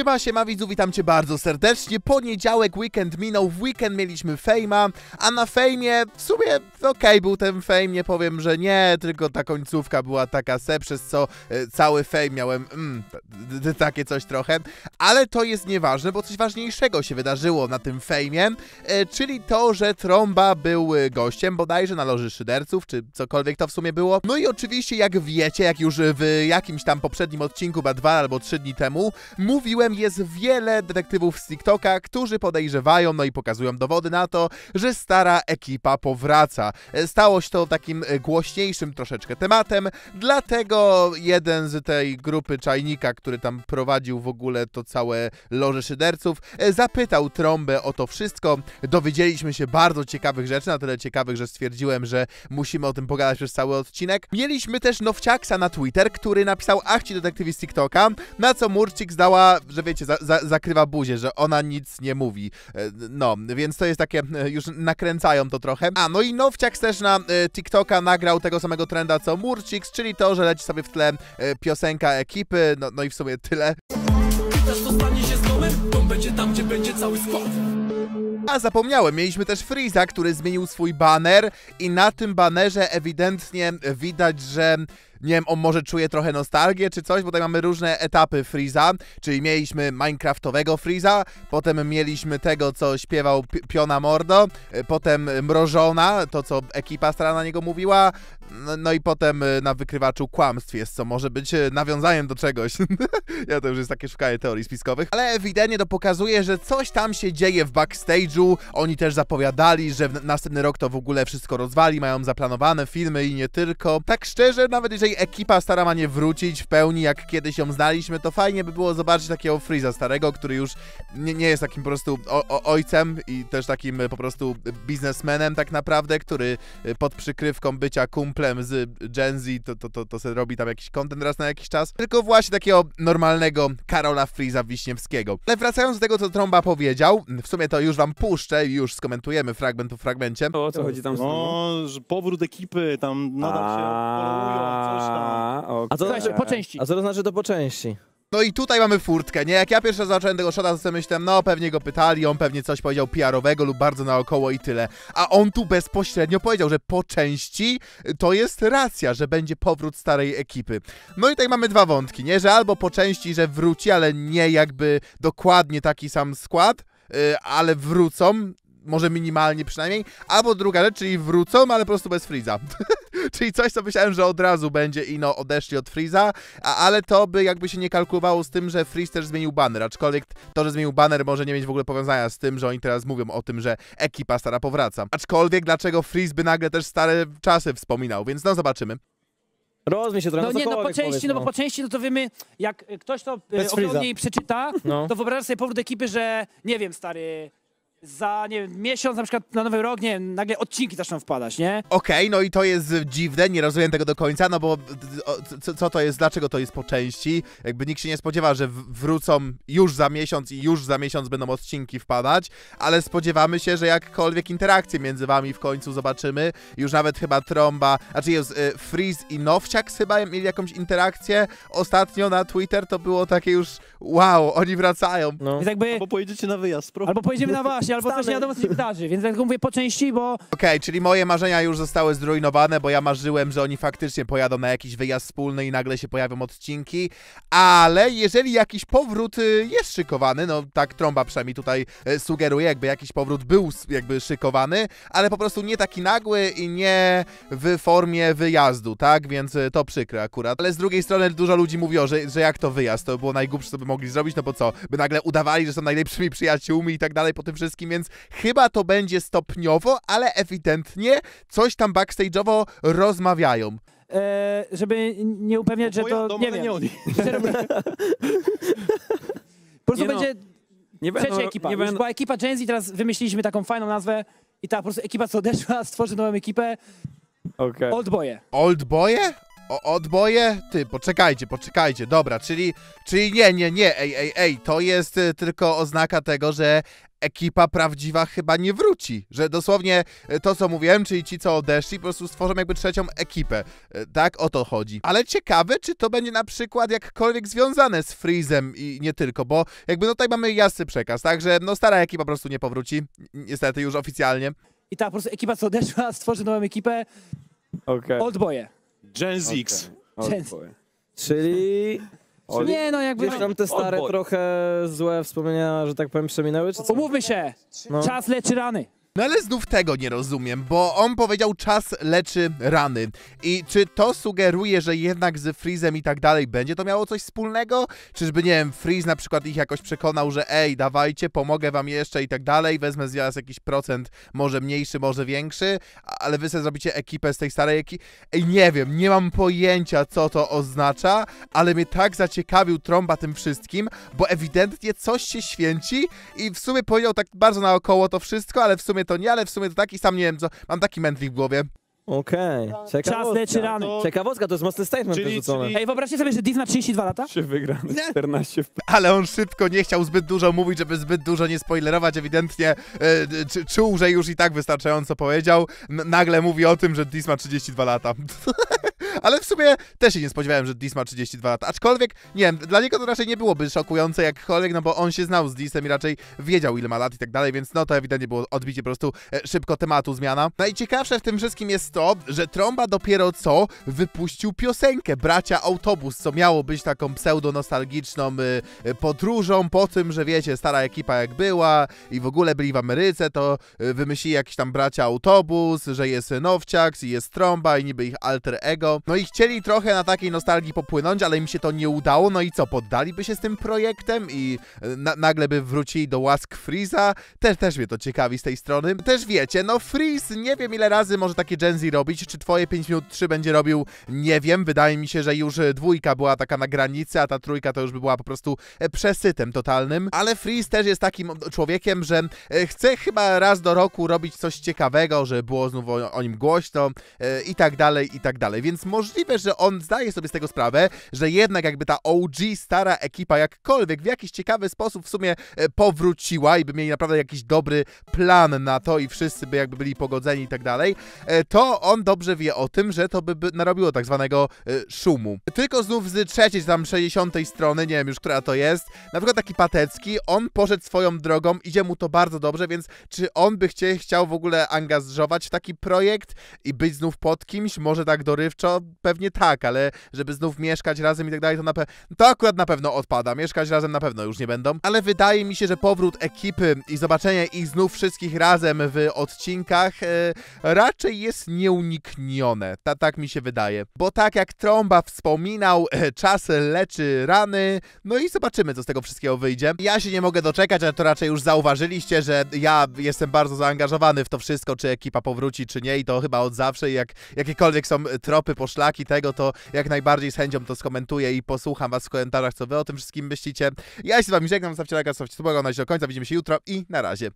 Siema, siema widzu, witam cię bardzo serdecznie. Poniedziałek, weekend minął, w weekend mieliśmy fejma, a na fejmie w sumie okej okay, był ten fejm, nie powiem, że nie, tylko ta końcówka była taka se, przez co e, cały fejm miałem mm, takie coś trochę, ale to jest nieważne, bo coś ważniejszego się wydarzyło na tym fejmie, e, czyli to, że Tromba był e, gościem bodajże na loży szyderców, czy cokolwiek to w sumie było. No i oczywiście, jak wiecie, jak już w jakimś tam poprzednim odcinku, ba dwa albo trzy dni temu, mówiłem jest wiele detektywów z TikToka, którzy podejrzewają, no i pokazują dowody na to, że stara ekipa powraca. E, stało się to takim e, głośniejszym troszeczkę tematem, dlatego jeden z tej grupy czajnika, który tam prowadził w ogóle to całe loże szyderców, e, zapytał trąbę o to wszystko. Dowiedzieliśmy się bardzo ciekawych rzeczy, na tyle ciekawych, że stwierdziłem, że musimy o tym pogadać przez cały odcinek. Mieliśmy też Nowciaksa na Twitter, który napisał Achci detektywi z TikToka, na co Murcik zdała, że że wiecie, za, za, zakrywa buzię, że ona nic nie mówi. E, no, więc to jest takie, e, już nakręcają to trochę. A, no i Nowciak też na e, TikToka nagrał tego samego trenda co Murcix, czyli to, że leci sobie w tle piosenka ekipy, no, no i w sumie tyle. się z domem, dom będzie tam, gdzie będzie cały skład. A zapomniałem, mieliśmy też Freeza, który zmienił swój baner i na tym banerze ewidentnie widać, że nie wiem, on może czuje trochę nostalgię czy coś, bo tutaj mamy różne etapy Freeza, czyli mieliśmy Minecraftowego Freeza, potem mieliśmy tego, co śpiewał Piona Mordo, y, potem Mrożona, to co ekipa strana na niego mówiła, no, no, i potem y, na wykrywaczu kłamstw jest, co może być y, nawiązaniem do czegoś. ja to już jest takie szukanie teorii spiskowych. Ale ewidentnie to pokazuje, że coś tam się dzieje w backstage'u. Oni też zapowiadali, że w następny rok to w ogóle wszystko rozwali, mają zaplanowane filmy i nie tylko. Tak szczerze, nawet jeżeli ekipa stara ma nie wrócić w pełni, jak kiedyś ją znaliśmy, to fajnie by było zobaczyć takiego Freeza starego, który już nie, nie jest takim po prostu o, o, ojcem i też takim y, po prostu biznesmenem tak naprawdę, który pod przykrywką bycia kumplem z Gen Z, to, to, to, to sobie robi tam jakiś content raz na jakiś czas, tylko właśnie takiego normalnego Karola Friza Wiśniewskiego. Ale wracając do tego, co Tromba powiedział, w sumie to już wam puszczę, i już skomentujemy fragment po fragmencie. o co chodzi tam z no, no, że powrót ekipy, tam nadal się A, coś tam. A co, Słuchajcie, znaczy po części. a co to znaczy to po części? No i tutaj mamy furtkę, nie? Jak ja pierwszy raz zacząłem tego szata, to sobie myślałem, no pewnie go pytali, on pewnie coś powiedział PR-owego lub bardzo naokoło i tyle. A on tu bezpośrednio powiedział, że po części to jest racja, że będzie powrót starej ekipy. No i tutaj mamy dwa wątki, nie? Że albo po części, że wróci, ale nie jakby dokładnie taki sam skład, yy, ale wrócą, może minimalnie przynajmniej, albo druga rzecz, czyli wrócą, ale po prostu bez Freeza. Czyli coś, co myślałem, że od razu będzie i no odeszli od Freeza, a, ale to by jakby się nie kalkulowało z tym, że Freeze też zmienił banner, aczkolwiek to, że zmienił banner może nie mieć w ogóle powiązania z tym, że oni teraz mówią o tym, że ekipa stara powraca. Aczkolwiek dlaczego Freeze by nagle też stare czasy wspominał, więc no zobaczymy. Rozumiem się trochę. No nie, no po części, no bo po no. części, no to wiemy, jak ktoś to e, Bez oglądnie i przeczyta, no. to wyobrażasz sobie powrót ekipy, że nie wiem, stary, za nie wiem, miesiąc na przykład na Nowy Rok, nie wiem, nagle odcinki zaczną wpadać, nie? Okej, no i to jest dziwne, nie rozumiem tego do końca, no bo co, co to jest, dlaczego to jest po części? Jakby nikt się nie spodziewa, że wrócą już za miesiąc i już za miesiąc będą odcinki wpadać, ale spodziewamy się, że jakkolwiek interakcje między wami w końcu zobaczymy. Już nawet chyba Tromba, znaczy jest y, Freeze i Nowciak chyba mieli jakąś interakcję ostatnio na Twitter, to było takie już wow, oni wracają. No. jakby, Bo pojedziecie na wyjazd, proszę. albo pojedziemy na was, się albo coś nie wiadomo, co się wydarzy, więc tylko mówię po części, bo... Okej, okay, czyli moje marzenia już zostały zrujnowane, bo ja marzyłem, że oni faktycznie pojadą na jakiś wyjazd wspólny i nagle się pojawią odcinki, ale jeżeli jakiś powrót y, jest szykowany, no tak trąba przynajmniej tutaj y, sugeruje, jakby jakiś powrót był jakby szykowany, ale po prostu nie taki nagły i nie w formie wyjazdu, tak? Więc y, to przykre akurat. Ale z drugiej strony dużo ludzi mówiło, że, że jak to wyjazd, to było najgłupsze, co by mogli zrobić, no bo co? By nagle udawali, że są najlepszymi przyjaciółmi i tak dalej po tym wszystkim, wszystkim, więc chyba to będzie stopniowo, ale ewidentnie coś tam backstage'owo rozmawiają. E, żeby nie upewniać, że to, nie wiem. Nie oni. po prostu no, będzie nie trzecia ekipa. Nie Już była ekipa Gen Z, teraz wymyśliliśmy taką fajną nazwę i ta po prostu ekipa, co odeszła, stworzy nową ekipę. Old boje. Old boye? O, odboje? Ty, poczekajcie, poczekajcie. Dobra, czyli, czyli nie, nie, nie, ej, ej, ej. To jest y, tylko oznaka tego, że ekipa prawdziwa chyba nie wróci. Że dosłownie y, to, co mówiłem, czyli ci, co odeszli, po prostu stworzą jakby trzecią ekipę. Y, Tak o to chodzi. Ale ciekawe, czy to będzie na przykład jakkolwiek związane z Freezem i nie tylko, bo jakby no tutaj mamy jasny przekaz, tak, że no stara ekipa po prostu nie powróci, niestety już oficjalnie. I ta po prostu ekipa, co odeszła, stworzy nową ekipę. Okej. odboje. Gen Z X. Gen- Czyli... Nie no, jakby... Gdzieś tam te stare trochę złe wspomnienia, że tak powiem, przeminęły, czy co? Umówmy się, No. czas leczy rany. No ale znów tego nie rozumiem, bo on powiedział czas leczy rany. I czy to sugeruje, że jednak z Freezem i tak dalej będzie to miało coś wspólnego? Czyżby, nie wiem, Freeze na przykład ich jakoś przekonał, że ej, dawajcie, pomogę wam jeszcze i tak dalej, wezmę z was jakiś procent, może mniejszy, może większy, ale wy sobie zrobicie ekipę z tej starej ekipy. Ej, nie wiem, nie mam pojęcia, co to oznacza, ale mnie tak zaciekawił trąba tym wszystkim, bo ewidentnie coś się święci i w sumie powiedział tak bardzo naokoło to wszystko, ale w sumie sumie to nie, ale w sumie to taki sam nie wiem co. Mam taki mętlik w głowie. Okej, okay. Tak. ciekawostka. Ciasne czy rany? To Ciekawostka, to jest mocny statement Czyli- wyrzucone. czyli- Ej, wyobraźcie sobie, że Diz ma 32 lata? się wygra 14 w Ale on szybko nie chciał zbyt dużo mówić, żeby zbyt dużo nie spoilerować. Ewidentnie e, czuł, że już i tak wystarczająco powiedział. N- nagle mówi o tym, że Diz ma 32 lata. ale w sumie też się nie spodziewałem, że Dis ma 32 lata. Aczkolwiek, nie wiem, dla niego to raczej nie byłoby szokujące jakkolwiek, no bo on się znał z Disem i raczej wiedział ile ma lat i tak dalej, więc no to ewidentnie było odbicie po prostu e, szybko tematu zmiana. Najciekawsze w tym wszystkim jest to, że Tromba dopiero co wypuścił piosenkę Bracia Autobus, co miało być taką pseudo-nostalgiczną e, e, podróżą po tym, że wiecie, stara ekipa jak była i w ogóle byli w Ameryce, to y, wymyślili jakiś tam Bracia Autobus, że jest Nowciaks i jest Tromba i niby ich alter ego. No i chcieli trochę na takiej nostalgii popłynąć, ale im się to nie udało, no i co, poddaliby się z tym projektem i e, na nagle by wrócili do łask Freeza? Też, też mnie to ciekawi z tej strony. Też wiecie, no Freeze, nie wiem ile razy może takie Gen Z robić, czy twoje 5 minut 3 będzie robił, nie wiem, wydaje mi się, że już e, dwójka była taka na granicy, a ta trójka to już by była po prostu e, przesytem totalnym, ale Freeze też jest takim no, człowiekiem, że chce chyba raz do roku robić coś ciekawego, że było znów o, o nim głośno i tak dalej, i tak dalej, więc możliwe, że on zdaje sobie z tego sprawę, że jednak jakby ta OG stara ekipa jakkolwiek w jakiś ciekawy sposób w sumie e, powróciła i by mieli naprawdę jakiś dobry plan na to i wszyscy by jakby byli pogodzeni i tak dalej, e, to on dobrze wie o tym, że to by narobiło tak zwanego e, szumu. Tylko znów z trzeciej, tam 60 strony, nie wiem już, która to jest, na przykład taki Patecki, on poszedł swoją drogą, idzie mu to bardzo dobrze, więc czy on by chciał w ogóle angażować w taki projekt i być znów pod kimś, może tak dorywczo, pewnie tak, ale żeby znów mieszkać razem i tak dalej, to na pewno, to akurat na pewno odpada, mieszkać razem na pewno już nie będą, ale wydaje mi się, że powrót ekipy i zobaczenie ich znów wszystkich razem w odcinkach e, raczej jest nieuniknione, Ta, tak mi się wydaje, bo tak jak Tromba wspominał, e, czas leczy rany, no i zobaczymy, co z tego wszystkiego wyjdzie. Ja się nie mogę doczekać, ale to raczej już zauważyliście, że ja jestem bardzo zaangażowany w to wszystko, czy ekipa powróci, czy nie i to chyba od zawsze, jak jakiekolwiek są tropy po szlaki tego, to jak najbardziej z chęcią to skomentuję i posłucham Was w komentarzach, co Wy o tym wszystkim myślicie. Ja się z Wami żegnam, zostawcie lajka, do końca, widzimy się jutro i na razie.